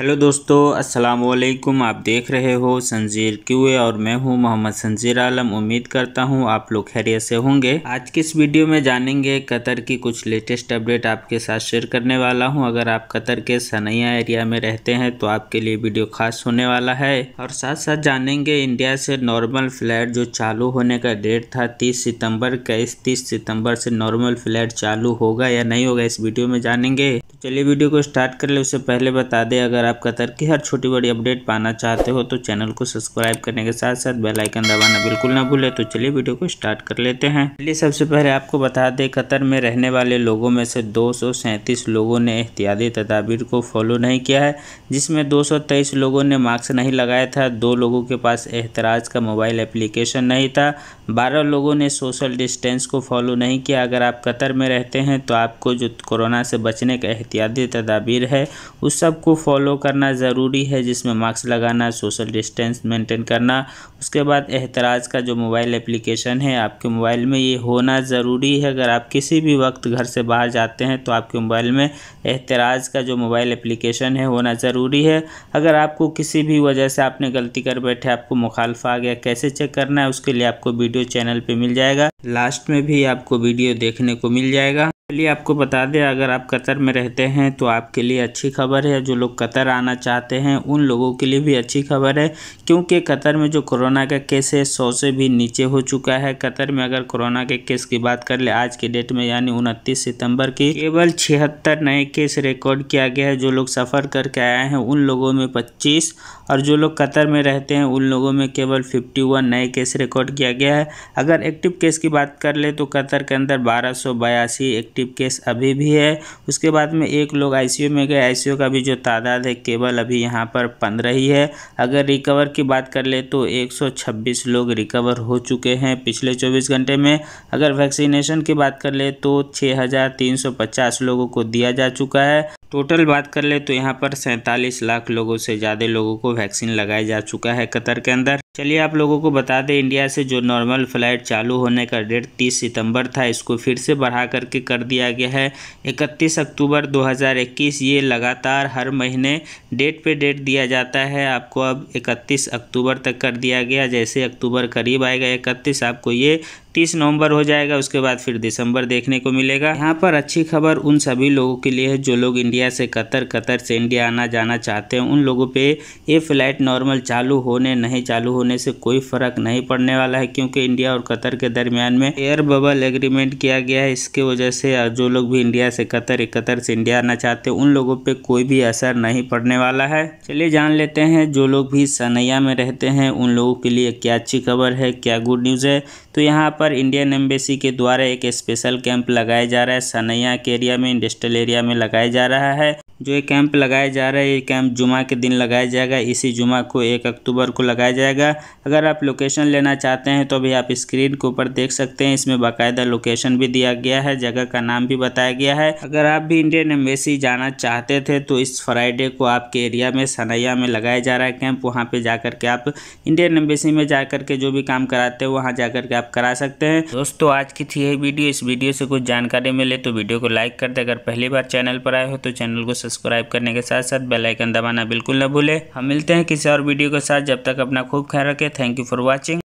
hello दोस्तों अस्सलाम वालेकुम आप देख रहे हो संजीर क्यूए और मैं हूं मोहम्मद संजीर आलम उम्मीद करता हूं आप लोग खैरियत से होंगे आज की इस वीडियो में जानेंगे कतर की कुछ लेटेस्ट अपडेट आपके साथ शेयर करने वाला हूं अगर आप कतर के सनैया एरिया में रहते हैं तो आपके लिए वीडियो खास होने वाला है और साथ साथ जानेंगे इंडिया से नॉर्मल फ्लैट जो चालू होने का डेट था तीस सितम्बर का इस तीस सितम्बर से नॉर्मल फ्लैट चालू होगा या नहीं होगा इस वीडियो में जानेंगे चलिए वीडियो को स्टार्ट कर ले उससे पहले बता दें अगर आप कतर की हर छोटी बड़ी अपडेट पाना चाहते हो तो चैनल को सब्सक्राइब करने के साथ साथ बेल आइकन दबाना बिल्कुल ना भूलें तो चलिए वीडियो को स्टार्ट कर लेते हैं चलिए सबसे पहले आपको बता दें कतर में रहने वाले लोगों में से दो लोगों ने एहतियाती तदाबीर को फॉलो नहीं किया है जिसमें दो लोगों ने मास्क नहीं लगाया था दो लोगों के पास एहतराज का मोबाइल एप्लीकेशन नहीं था बारह लोगों ने सोशल डिस्टेंस को फॉलो नहीं किया अगर आप कतर में रहते हैं तो आपको जो कोरोना से बचने का इत्यादि तदाबीर है उस सब को फॉलो करना ज़रूरी है जिसमें मास्क लगाना सोशल डिस्टेंस मेंटेन करना उसके बाद एहतराज़ का जो मोबाइल एप्लीकेशन है आपके मोबाइल में ये होना ज़रूरी है अगर आप किसी भी वक्त घर से बाहर जाते हैं तो आपके मोबाइल में एहतराज़ का जो मोबाइल एप्लीकेशन है होना ज़रूरी है अगर आपको किसी भी वजह से आपने गलती कर बैठे आपको मुखालफा आ गया कैसे चेक करना है उसके लिए आपको वीडियो चैनल पर मिल जाएगा लास्ट में भी आपको वीडियो देखने को मिल जाएगा चलिए आपको बता दें अगर आप कतर में रहते हैं तो आपके लिए अच्छी खबर है जो लोग कतर आना चाहते हैं उन लोगों के लिए भी अच्छी खबर है क्योंकि कतर में जो कोरोना का केस है सौ से भी नीचे हो चुका है कतर में अगर कोरोना के केस की बात कर ले आज के डेट में यानी उनतीस सितंबर की केवल छिहत्तर नए केस रिकॉर्ड किया गया है जो लोग सफ़र करके आए हैं उन लोगों में पच्चीस और जो लोग कतर में रहते हैं उन लोगों में केवल 51 नए केस रिकॉर्ड किया गया है अगर एक्टिव केस की बात कर ले तो कतर के अंदर बारह एक्टिव केस अभी भी है उसके बाद में एक लोग आई में गए आई का भी जो तादाद है केवल अभी यहाँ पर पंद्रह ही है अगर रिकवर की बात कर ले तो एक लोग रिकवर हो चुके हैं पिछले चौबीस घंटे में अगर वैक्सीनेशन की बात कर ले तो छः लोगों को दिया जा चुका है टोटल बात कर ले तो यहाँ पर सैंतालीस लाख लोगों से ज़्यादा लोगों को वैक्सीन लगाया जा चुका है कतर के अंदर चलिए आप लोगों को बता दें इंडिया से जो नॉर्मल फ़्लाइट चालू होने का डेट 30 सितंबर था इसको फिर से बढ़ा करके कर दिया गया है 31 अक्टूबर 2021 ये लगातार हर महीने डेट पे डेट दिया जाता है आपको अब 31 अक्टूबर तक कर दिया गया जैसे अक्टूबर करीब आएगा 31 आपको ये तीस नवंबर हो जाएगा उसके बाद फिर दिसंबर देखने को मिलेगा यहाँ पर अच्छी खबर उन सभी लोगों के लिए है जो लोग इंडिया से कतर कतर से इंडिया आना जाना चाहते हैं उन लोगों पर ये फ़्लाइट नॉर्मल चालू होने नहीं चालू होने से कोई फर्क नहीं पड़ने वाला है क्योंकि इंडिया और कतर के दरमियान में एयर बबल एग्रीमेंट किया गया है इसके वजह से जो लोग भी इंडिया से कतर कतर से इंडिया आना चाहते हैं उन लोगों पर कोई भी असर नहीं पड़ने वाला है चलिए जान लेते हैं जो लोग भी सनैया में रहते हैं उन लोगों के लिए क्या अच्छी खबर है क्या गुड न्यूज़ है तो यहाँ पर इंडियन एम्बेसी के द्वारा एक स्पेशल कैंप लगाया जा रहा है सनैया के एरिया में इंडस्ट्रियल एरिया में लगाया जा रहा है जो ये कैंप लगाया जा रहा है ये कैंप जुमा के दिन लगाया जाएगा इसी जुमा को एक अक्टूबर को लगाया जाएगा अगर आप लोकेशन लेना चाहते हैं तो अभी आप स्क्रीन के ऊपर देख सकते हैं इसमें बाकायदा लोकेशन भी दिया गया है जगह का नाम भी बताया गया है अगर आप भी इंडियन एम्बेसी जाना चाहते थे तो इस फ्राइडे को आपके एरिया में सनैया में लगाया जा रहा है कैंप वहाँ पर जा के आप इंडियन एम्बेसी में जा के जो भी काम कराते हैं वहाँ जा के आप करा सकते हैं दोस्तों आज की थी यही वीडियो इस वीडियो से कुछ जानकारी मिले तो वीडियो को लाइक कर दे अगर पहली बार चैनल पर आए हो तो चैनल को सब्सक्राइब करने के साथ साथ बेल आइकन दबाना बिल्कुल न भूले हम मिलते हैं किसी और वीडियो के साथ जब तक अपना खूब ख्याल रखें थैंक यू फॉर वॉचिंग